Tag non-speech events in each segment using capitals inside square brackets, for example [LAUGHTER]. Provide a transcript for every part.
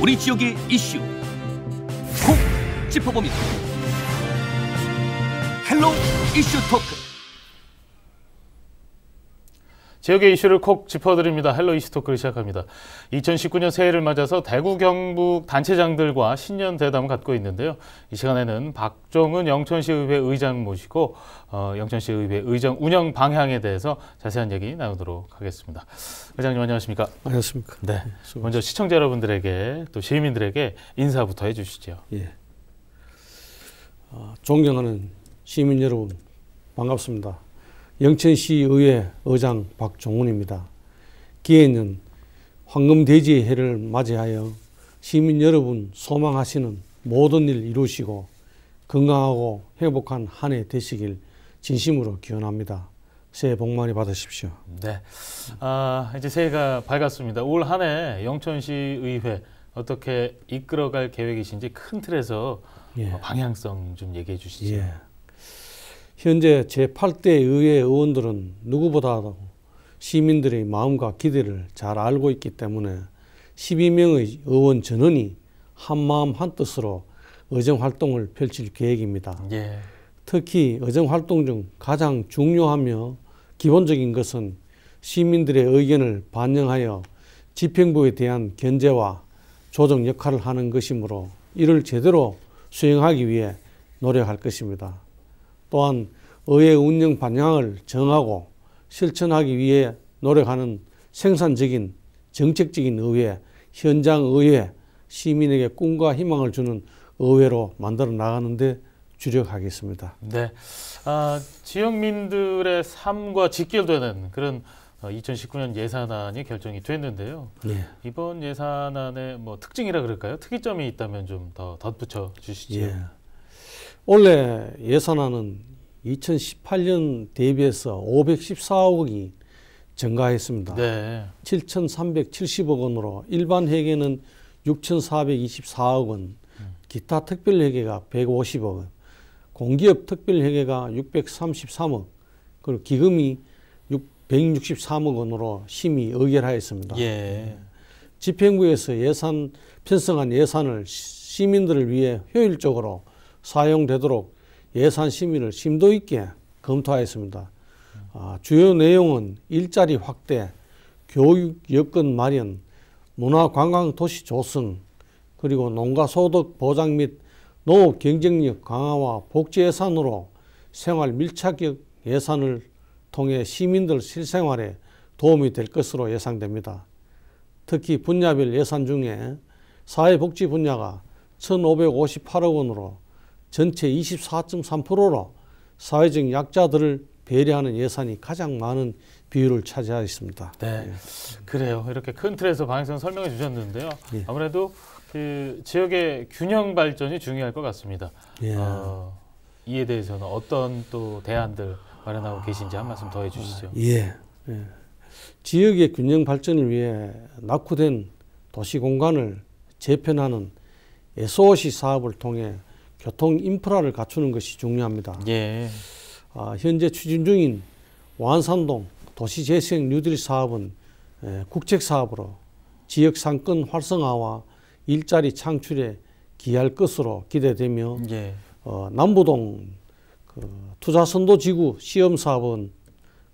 우리 지역의 이슈 콕 짚어봅니다. 헬로 이슈 토크. 지역의 이슈를 콕 짚어드립니다. 헬로 이슈토크를 시작합니다. 2019년 새해를 맞아서 대구 경북 단체장들과 신년 대담을 갖고 있는데요. 이 시간에는 박종은 영천시의회 의장 모시고 어, 영천시의회 의장 운영 방향에 대해서 자세한 얘기 나누도록 하겠습니다. 의장님 안녕하십니까? 안녕하십니까? 네. 네 먼저 시청자 여러분들에게 또 시민들에게 인사부터 해주시죠. 예. 어, 존경하는 시민 여러분 반갑습니다. 영천시의회 의장 박종훈입니다. 기해는 황금돼지의 해를 맞이하여 시민 여러분 소망하시는 모든 일 이루시고 건강하고 행복한 한 해 되시길 진심으로 기원합니다. 새해 복 많이 받으십시오. 네. 아, 이제 새해가 밝았습니다. 올 한 해 영천시의회 어떻게 이끌어갈 계획이신지 큰 틀에서 예. 방향성 좀 얘기해 주시죠. 예. 현재 제8대 의회 의원들은 누구보다도 시민들의 마음과 기대를 잘 알고 있기 때문에 12명의 의원 전원이 한마음 한뜻으로 의정 활동을 펼칠 계획입니다. 예. 특히 의정 활동 중 가장 중요하며 기본적인 것은 시민들의 의견을 반영하여 집행부에 대한 견제와 조정 역할을 하는 것이므로 이를 제대로 수행하기 위해 노력할 것입니다. 또한 의회 운영 방향을 정하고 실천하기 위해 노력하는 생산적인 정책적인 의회, 현장 의회, 시민에게 꿈과 희망을 주는 의회로 만들어 나가는데 주력하겠습니다. 네. 아, 지역민들의 삶과 직결되는 그런 2019년 어, 예산안이 결정이 됐는데요. 네. 이번 예산안의 뭐 특징이라 그럴까요? 특이점이 있다면 좀 더 덧붙여 주시죠. 예. 원래 예산안은 2018년 대비해서 514억이 증가했습니다. 네. 7,370억 원으로 일반 회계는 6,424억 원, 기타 특별 회계가 150억 원, 공기업 특별 회계가 633억, 그리고 기금이 163억 원으로 심의 의결하였습니다. 예. 집행부에서 예산 편성한 예산을 시민들을 위해 효율적으로 사용되도록 예산 심의를 심도 있게 검토하였습니다. 아, 주요 내용은 일자리 확대, 교육 여건 마련, 문화관광 도시 조성, 그리고 농가 소득 보장 및 농업 경쟁력 강화와 복지 예산으로 생활 밀착형 예산을 통해 시민들 실생활에 도움이 될 것으로 예상됩니다. 특히 분야별 예산 중에 사회복지 분야가 1,558억 원으로 전체 24.3%로 사회적 약자들을 배려하는 예산이 가장 많은 비율을 차지하였습니다 네, 예. 그래요. 이렇게 큰 틀에서 방향성 설명해 주셨는데요. 예. 아무래도 그 지역의 균형 발전이 중요할 것 같습니다. 예. 어, 이에 대해서는 어떤 또 대안들 마련하고 계신지 한 말씀 더 해주시죠. 아, 예. 예. 지역의 균형 발전을 위해 낙후된 도시 공간을 재편하는 SOC 사업을 통해 교통 인프라를 갖추는 것이 중요합니다. 예. 아, 현재 추진 중인 완산동 도시재생 뉴딜 사업은 예, 국책 사업으로 지역 상권 활성화와 일자리 창출에 기할 것으로 기대되며 예. 어, 남부동 그 투자 선도 지구 시험 사업은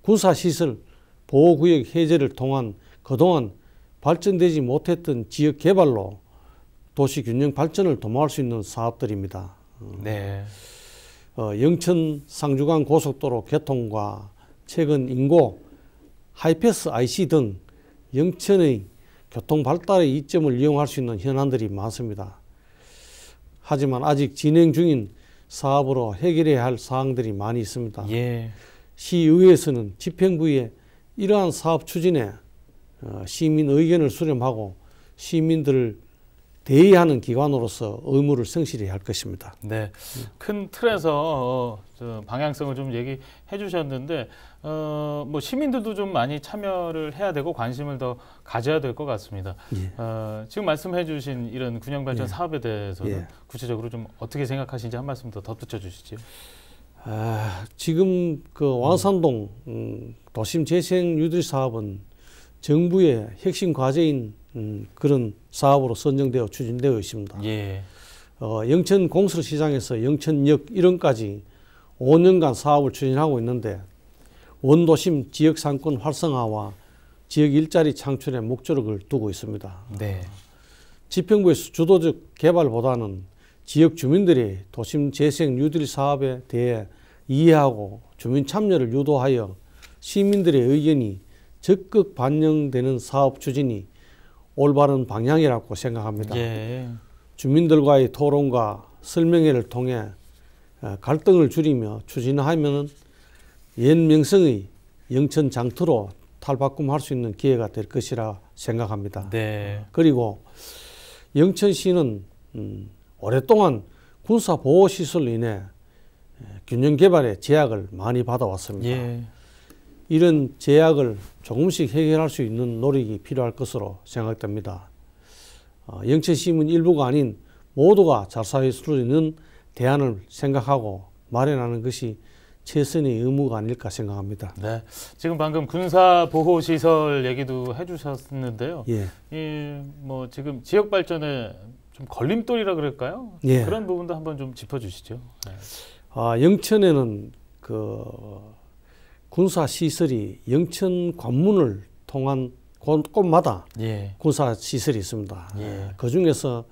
군사 시설 보호구역 해제를 통한 그동안 발전되지 못했던 지역 개발로 도시 균형 발전을 도모할 수 있는 사업들입니다. 네. 어, 영천 상주간 고속도로 개통과 최근 인고, 하이패스 IC 등 영천의 교통 발달의 이점을 이용할 수 있는 현안들이 많습니다. 하지만 아직 진행 중인 사업으로 해결해야 할 사항들이 많이 있습니다. 예. 시의회에서는 집행부에 이러한 사업 추진에 어, 시민 의견을 수렴하고 시민들을 대의하는 기관으로서 의무를 성실히 할 것입니다. 네, 큰 틀에서 어, 방향성을 좀 얘기해 주셨는데 어, 뭐 시민들도 좀 많이 참여를 해야 되고 관심을 더 가져야 될 것 같습니다. 예. 어, 지금 말씀해 주신 이런 균형 발전 예. 사업에 대해서는 예. 구체적으로 좀 어떻게 생각하시는지 한 말씀 더 덧붙여 주시죠. 아, 지금 그 왕산동 음, 도심 재생 유들 사업은 정부의 핵심 과제인 음, 그런 사업으로 선정되어 추진되어 있습니다. 예. 어, 영천 공설 시장에서 영천역 1원까지 5년간 사업을 추진하고 있는데 원도심 지역 상권 활성화와 지역 일자리 창출에 목적을 두고 있습니다. 네. 지평부에서 주도적 개발보다는 지역 주민들이 도심 재생 뉴딜 사업에 대해 이해하고 주민 참여를 유도하여 시민들의 의견이 적극 반영되는 사업 추진이 올바른 방향이라고 생각합니다. 예. 주민들과의 토론과 설명회를 통해 어, 갈등을 줄이며 추진하면 옛 명성의 영천 장터로 탈바꿈할 수 있는 기회가 될 것이라 생각합니다. 네. 그리고 영천시는 음, 오랫동안 군사 보호 시설로 인해 균형 개발의 제약을 많이 받아왔습니다. 예. 이런 제약을 조금씩 해결할 수 있는 노력이 필요할 것으로 생각됩니다. 어, 영체심은 일부가 아닌 모두가 자사의 수 있는 대안을 생각하고 마련하는 것이 최선의 의무가 아닐까 생각합니다. 네, 지금 방금 군사 보호 시설 얘기도 해주셨는데요. 예. 이뭐 지금 지역 발전에 좀 걸림돌이라 그럴까요? 예. 그런 부분도 한번 좀 짚어주시죠. 네. 아 영천에는 그 군사 시설이 영천 관문을 통한 곳마다 예. 군사 시설이 있습니다. 예. 그 중에서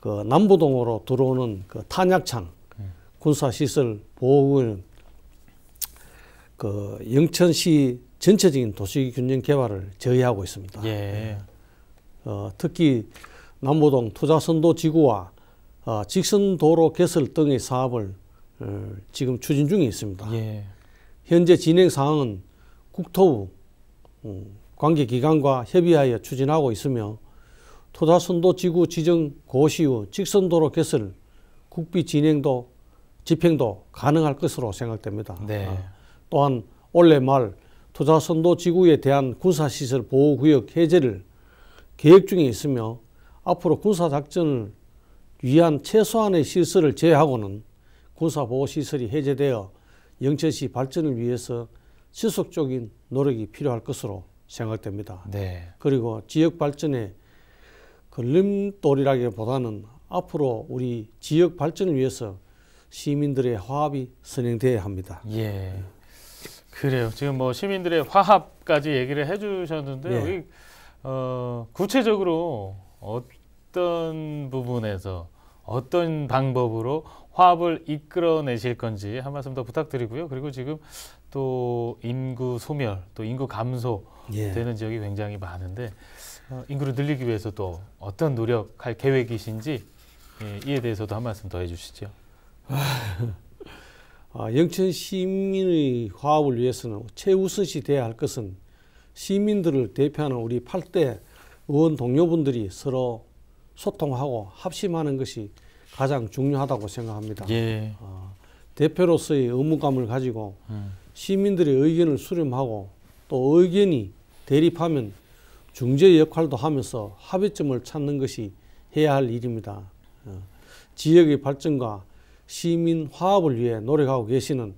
그 남부동으로 들어오는 그 탄약창 예. 군사 시설 보호구역 그 영천시 전체적인 도시균형 개발을 저해하고 있습니다. 예. 어, 특히 남부동 투자선도 지구와 어, 직선도로 개설 등의 사업을 어, 지금 추진 중에 있습니다. 예. 현재 진행 상황은 국토부 어, 관계기관과 협의하여 추진하고 있으며 토다선도 지구 지정 고시 후 직선도로 개설 국비 진행도 집행도 가능할 것으로 생각됩니다. 네. 아, 또한 올해 말 토자선도 지구에 대한 군사시설 보호구역 해제를 계획 중에 있으며 앞으로 군사작전을 위한 최소한의 시설을 제외하고는 군사보호시설이 해제되어 영천시 발전을 위해서 지속적인 노력이 필요할 것으로 생각됩니다. 네. 그리고 지역 발전의 걸림돌이라기보다는 앞으로 우리 지역 발전을 위해서 시민들의 화합이 선행돼야 합니다. 예. 그래요. 지금 뭐 시민들의 화합까지 얘기를 해주셨는데 예. 어, 구체적으로 어떤 부분에서 어떤 방법으로 화합을 이끌어내실 건지 한 말씀 더 부탁드리고요. 그리고 지금 또 인구 소멸, 또 인구 감소되는 예. 지역이 굉장히 많은데 어, 인구를 늘리기 위해서 또 어떤 노력할 계획이신지 예, 이에 대해서도 한 말씀 더 해주시죠. [LAUGHS] 아, 영천 시민의 화합을 위해서는 최우선시 돼야 할 것은 시민들을 대표하는 우리 8대 의원 동료분들이 서로 소통하고 합심하는 것이 가장 중요하다고 생각합니다. 예. 어, 대표로서의 의무감을 가지고 음. 시민들의 의견을 수렴하고 또 의견이 대립하면 중재 역할도 하면서 합의점을 찾는 것이 해야 할 일입니다. 어, 지역의 발전과 시민 화합을 위해 노력하고 계시는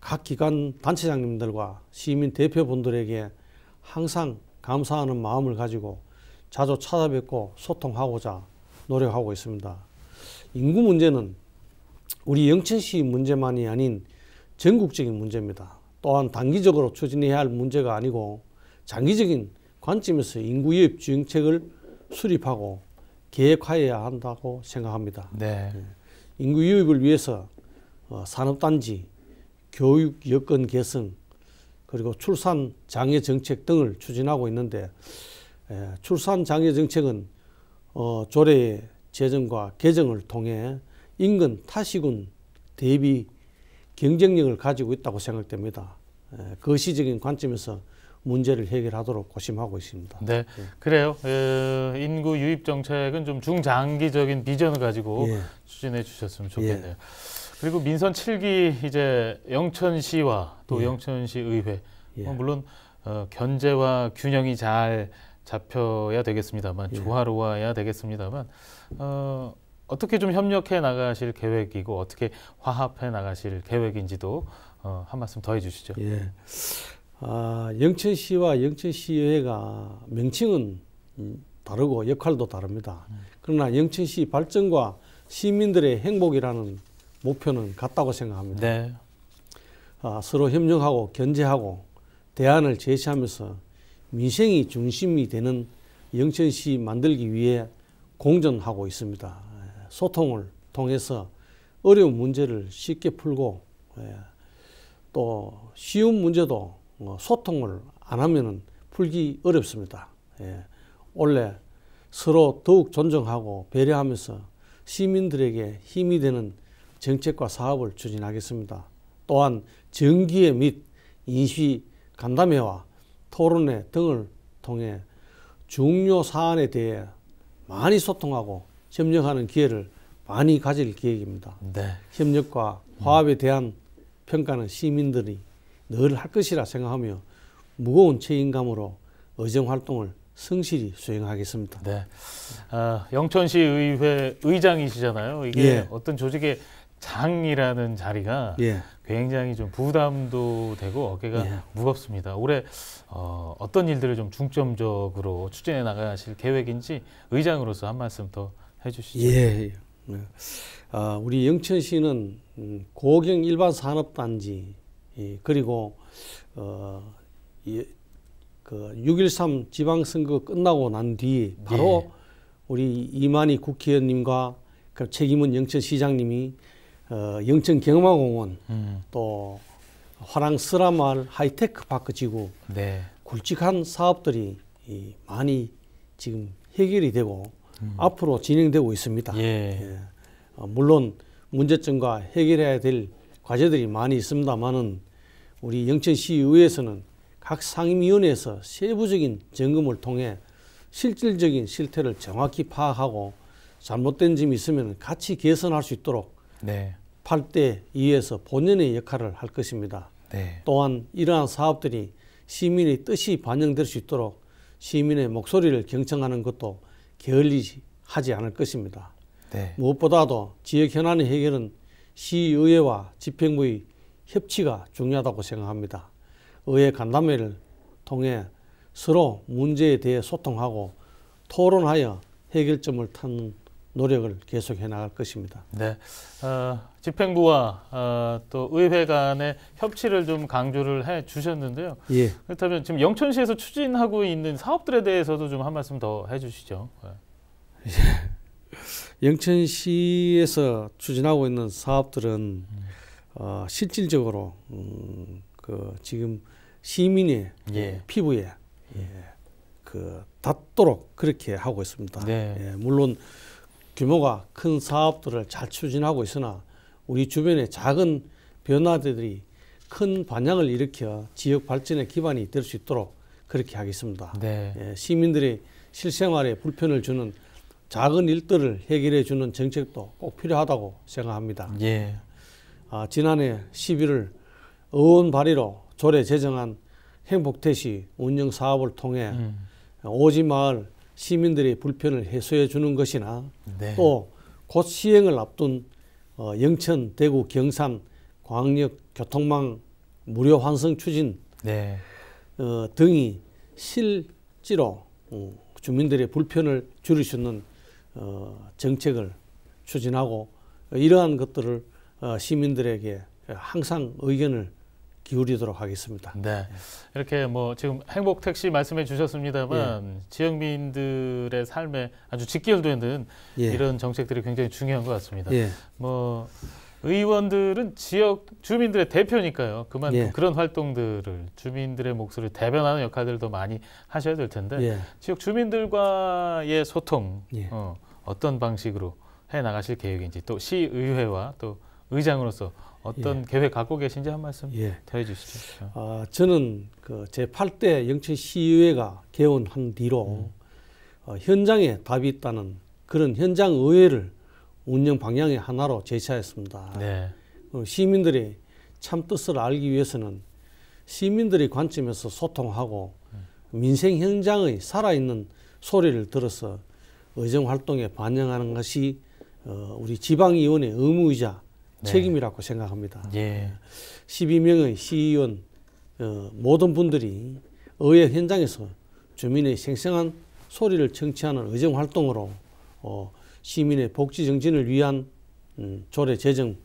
각 기관 단체장님들과 시민 대표분들에게 항상 감사하는 마음을 가지고 자주 찾아뵙고 소통하고자 노력하고 있습니다. 인구 문제는 우리 영천시 문제만이 아닌 전국적인 문제입니다. 또한 단기적으로 추진해야 할 문제가 아니고 장기적인 관점에서 인구 유입 주행책을 수립하고 계획화해야 한다고 생각합니다. 네. 예. 인구 유입을 위해서 어, 산업단지, 교육 여건 개선, 그리고 출산 장애 정책 등을 추진하고 있는데 예, 출산 장애 정책은 어, 조례 재정과 개정을 통해 인근 타시군 대비 경쟁력을 가지고 있다고 생각됩니다. 거시적인 예, 그 관점에서 문제를 해결하도록 고심하고 있습니다. 네, 예. 그래요. 에, 예, 인구 유입 정책은 좀 중장기적인 비전을 가지고 예. 추진해 주셨으면 좋겠네요. 예. 그리고 민선 7기 이제 영천시와 또 예. 영천시 의회 어, 물론 어, 견제와 균형이 잘 잡혀야 되겠습니다만 예. 조화로 워야 되겠습니다만 어, 어떻게 좀 협력해 나가실 계획이고 어떻게 화합해 나가실 계획인지도 어, 한 말씀 더 해주시죠. 예. 아, 영천시와 영천시의회가 명칭은 음, 다르고 역할도 다릅니다. 음. 그러나 영천시 발전과 시민들의 행복이라는 목표는 같다고 생각합니다. 네. 아, 서로 협력하고 견제하고 대안을 제시하면서 민생이 중심이 되는 영천시 만들기 위해 공전하고 있습니다. 소통을 통해서 어려운 문제를 쉽게 풀고 예, 또 쉬운 문제도 어, 소통을 안하면 풀기 어렵습니다. 예, 원래 서로 더욱 존중하고 배려하면서 시민들에게 힘이 되는 정책과 사업을 추진하겠습니다. 또한 정기회 및 인시 간담회와 토론회 등을 통해 중요 사안에 대해 많이 소통하고 협력하는 기회를 많이 가질 계획입니다. 네. 협력과 화합에 대한 평가는 시민들이 늘 할 것이라 생각하며 무거운 책임감으로 의정 활동을 성실히 수행하겠습니다. 네. 아, 영천시 의회 의장이시잖아요. 이게 예. 어떤 조직의 장이라는 자리가 예. 굉장히 좀 부담도 되고 어깨가 예. 무겁습니다. 올해 어, 어떤 일들을 좀 중점적으로 추진해 나가실 계획인지 의장으로서 한 말씀 더 해주시죠. 예. 예. 네. 아, 우리 영천시는 음, 고경 일반 산업단지 그리고 어, 예, 그6.13 지방선거 끝나고 난 뒤 바로 예. 우리 이만희 국회의원님과 그 책임은 영천시장님이 어, 영천 경마공원 음. 또 화랑 쓰라마을 하이테크 파크 지구 네. 굵직한 사업들이 이, 많이 지금 해결이 되고 음. 앞으로 진행되고 있습니다. 예. 예. 어, 물론 문제점과 해결해야 될 과제들이 많이 있습니다만은 우리 영천시의회에서는 각 상임위원회에서 세부적인 점검을 통해 실질적인 실태를 정확히 파악하고 잘못된 점이 있으면 같이 개선할 수 있도록 네. 8대 2에서 본연의 역할을 할 것입니다. 네. 또한 이러한 사업들이 시민의 뜻이 반영될 수 있도록 시민의 목소리를 경청하는 것도 게을리하지 않을 것입니다. 네. 무엇보다도 지역 현안의 해결은 시의회와 집행부의 협치가 중요하다고 생각합니다. 의회 간담회를 통해 서로 문제에 대해 소통하고 토론하여 해결점을 찾는 노력을 계속해 나갈 것입니다. 네, 어, 집행부와 어, 또 의회 간의 협치를 좀 강조를 해 주셨는데요. 예. 그렇다면 지금 영천시에서 추진하고 있는 사업들에 대해서도 좀 한 말씀 더 해주시죠. 예. 네. [LAUGHS] 영천시에서 추진하고 있는 사업들은 어, 실질적으로 음, 그 지금 시민의 예. 피부에 예. 예 그 닿도록 그렇게 하고 있습니다. 네. 예, 물론 규모가 큰 사업들을 잘 추진하고 있으나 우리 주변의 작은 변화들이 큰 반향을 일으켜 지역 발전의 기반이 될 수 있도록 그렇게 하겠습니다. 네. 예, 시민들의 실생활에 불편을 주는 작은 일들을 해결해 주는 정책도 꼭 필요하다고 생각합니다. 예. 아, 지난해 11월 의원 발의로 조례 제정한 행복태시 운영 사업을 통해 음. 오지마을 시민들의 불편을 해소해 주는 것이나 네. 또곧 시행을 앞둔 어, 영천, 대구, 경산, 광역 교통망 무료 환승 추진 네. 어, 등이 실제로 어, 주민들의 불편을 줄일 수 있는 어, 정책을 추진하고 이러한 것들을 어, 시민들에게 항상 의견을 기울이도록 하겠습니다. 네. 이렇게 뭐 지금 행복 택시 말씀해 주셨습니다만 예. 지역민들의 삶에 아주 직결되는 예. 이런 정책들이 굉장히 중요한 것 같습니다. 예. 뭐 의원들은 지역 주민들의 대표니까요. 그만 예. 그런 활동들을 주민들의 목소리를 대변하는 역할들도 많이 하셔야 될 텐데 예. 지역 주민들과의 소통 예. 어, 어떤 방식으로 해 나가실 계획인지 또 시의회와 또 의장으로서 어떤 예. 계획 갖고 계신지 한 말씀 예. 해주시죠. 아, 저는 그 제8대 영천시의회가 개원한 뒤로 음. 어, 현장에 답이 있다는 그런 현장 의회를 운영 방향의 하나로 제시하였습니다. 네. 어, 시민들이 참 뜻을 알기 위해서는 시민들의 관점에서 소통하고 음. 민생 현장의 살아있는 소리를 들어서 의정 활동에 반영하는 것이 어, 우리 지방위원회 의무이자 네. 책임이라고 생각합니다. 예. 12명의 시의원 어, 모든 분들이 의회 현장에서 주민의 생생한 소리를 청취하는 의정 활동으로 어, 시민의 복지 정진을 위한 음, 조례 제정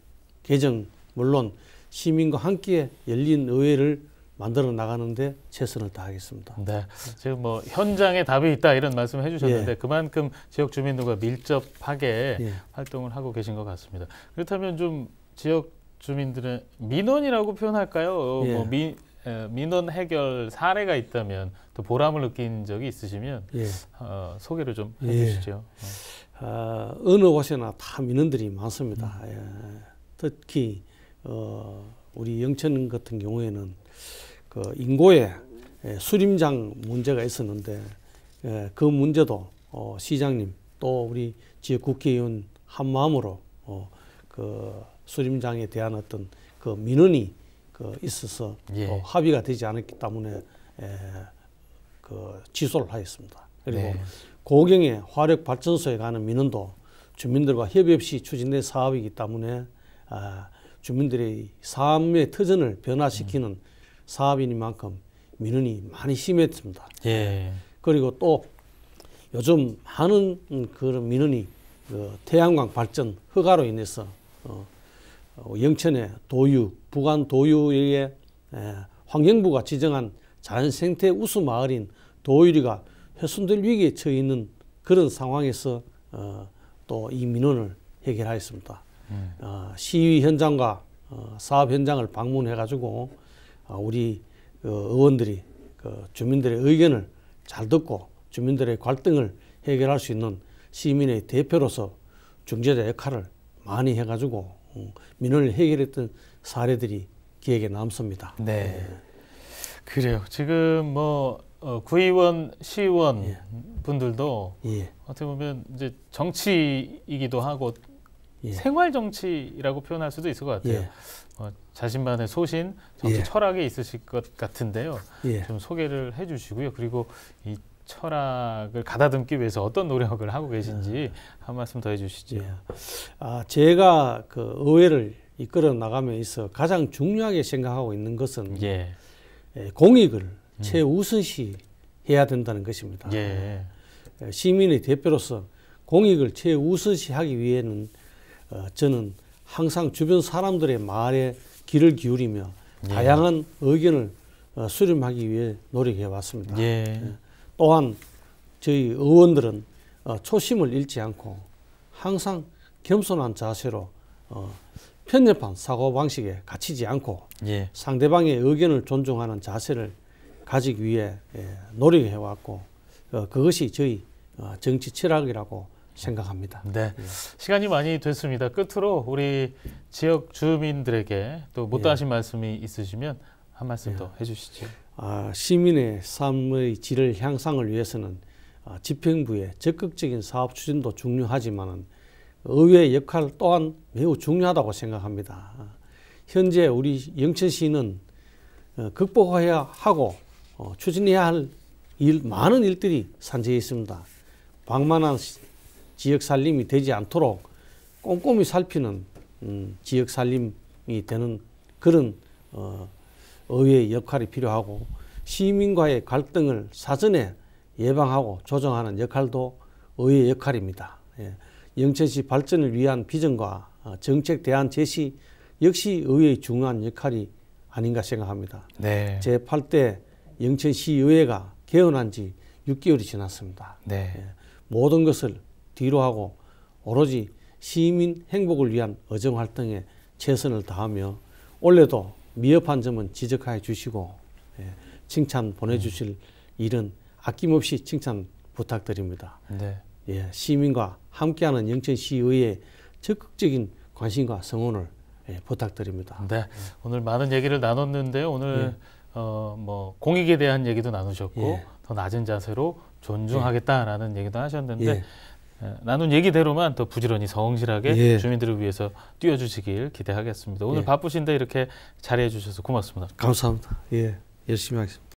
개정 물론 시민과 함께 열린 의회를 만들어 나가는데 최선을 다하겠습니다. 네. 지금 뭐 현장에 답이 있다 이런 말씀을 해주셨는데 예. 그만큼 지역 주민들과 밀접하게 예. 활동을 하고 계신 것 같습니다. 그렇다면 좀 지역 주민들의 민원이라고 표현할까요? 예. 뭐 미, 에, 민원 해결 사례가 있다면 또 보람을 느낀 적이 있으시면 예. 어, 소개를 좀 해주시죠. 예. 아, 어. 느 곳에나 다 민원들이 많습니다. 음. 예. 특히 어, 우리 영천 같은 경우에는 그 인고에 예, 수림장 문제가 있었는데 예, 그 문제도 어, 시장님 또 우리 지역 국회의원 한 마음으로 어, 그 수림장에 대한 어떤 그 민원이 그 있어서 예. 합의가 되지 않았기 때문에 예, 그 취소를 하였습니다. 그리고 네. 고경의 화력 발전소에 가는 민원도 주민들과 협의 없이 추진된 사업이기 때문에 아, 주민들의 삶의 터전을 변화시키는 음. 사업인인 만큼 민원이 많이 심했습니다. 예. 그리고 또 요즘 하는 그런 민원이 그 태양광 발전 허가로 인해서 어, 어 영천의 도유, 부간 도유의 환경부가 지정한 자연생태 우수 마을인 도유리가 훼손될 위기에 처해 있는 그런 상황에서 어, 또이 민원을 해결하였습니다. 음. 어, 시위 현장과 어, 사업 현장을 방문해 가지고 어, 우리 어, 의원들이 그 주민들의 의견을 잘 듣고 주민들의 갈등을 해결할 수 있는 시민의 대표로서 중재자 역할을 많이 해가지고 음, 민원을 해결했던 사례들이 기억에 남습니다. 네. 예. 그래요. 지금 뭐 어, 구의원, 시의원 예. 분들도 예. 어떻게 보면 이제 정치이기도 하고 예. 생활 정치라고 표현할 수도 있을 것 같아요. 예. 어, 자신만의 소신, 정치 예. 철학이 있으실 것 같은데요. 예. 좀 소개를 해주시고요. 그리고 이 철학을 가다듬기 위해서 어떤 노력을 하고 계신지 아. 한 말씀 더 해주시죠. 예. 아, 제가 그 의회를 이끌어 나가면 있 가장 중요하게 생각하고 있는 것은 예. 예. 공익을 음. 최우선시 해야 된다는 것입니다. 예. 예. 시민의 대표로서 공익을 최우선시 하기 위해는 어, 저는 항상 주변 사람들의 말에 귀를 기울이며 예. 다양한 의견을 어, 수렴하기 위해 노력해 왔습니다. 예. 예. 또한 저희 의원들은 어, 초심을 잃지 않고 항상 겸손한 자세로 어, 편협한 사고 방식에 갇히지 않고 예. 상대방의 의견을 존중하는 자세를 가지기 위해 예, 노력해 왔고 그것이 저희 정치 철학이라고 생각합니다. 네. 예. 시간이 많이 됐습니다. 끝으로 우리 지역 주민들에게 또못하신 예. 말씀이 있으시면 한 말씀 예. 더 해주시죠. 아, 시민의 삶의 질을 향상을 위해서는 아, 집행부의 적극적인 사업 추진도 중요하지만 의회의 역할 또한 매우 중요하다고 생각합니다. 현재 우리 영천시는 어, 극복해야 하고 어, 추진해야 할 일, 많은 일들이 산재해 있습니다. 방만한 지역 살림이 되지 않도록 꼼꼼히 살피는 음, 지역 살림이 되는 그런 어, 의회의 역할이 필요하고 시민과의 갈등을 사전에 예방하고 조정하는 역할도 의회의 역할입니다. 예. 영천시 발전을 위한 비전과 어, 정책 대안 제시 역시 의회의 중요한 역할이 아닌가 생각합니다. 네. 제8대 영천시의회가 개헌한 지 6개월이 지났습니다. 네. 예. 모든 것을 뒤로 하고 오로지 시민 행복을 위한 어정 활동에 최선을 다하며 올해도 미흡한 점은 지적하여 주시고 예, 칭찬 보내주실 음. 일은 아낌없이 칭찬 부탁드립니다. 네. 예, 시민과 함께하는 영천시의회 적극적인 관심과 성원을 예, 부탁드립니다. 네, 오늘 많은 얘기를 나눴는데요. 오늘 예. 어, 뭐 공익에 대한 얘기도 나누셨고 예. 더 낮은 자세로 존중하겠다라는 얘기도 하셨는데 예. 예, 나눈 얘기대로만 더 부지런히 성실하게 예. 주민들을 위해서 뛰어주시길 기대하겠습니다. 오늘 예. 바쁘신데 이렇게 자리해 주셔서 고맙습니다. 감사합니다. 예, 열심히 하겠습니다.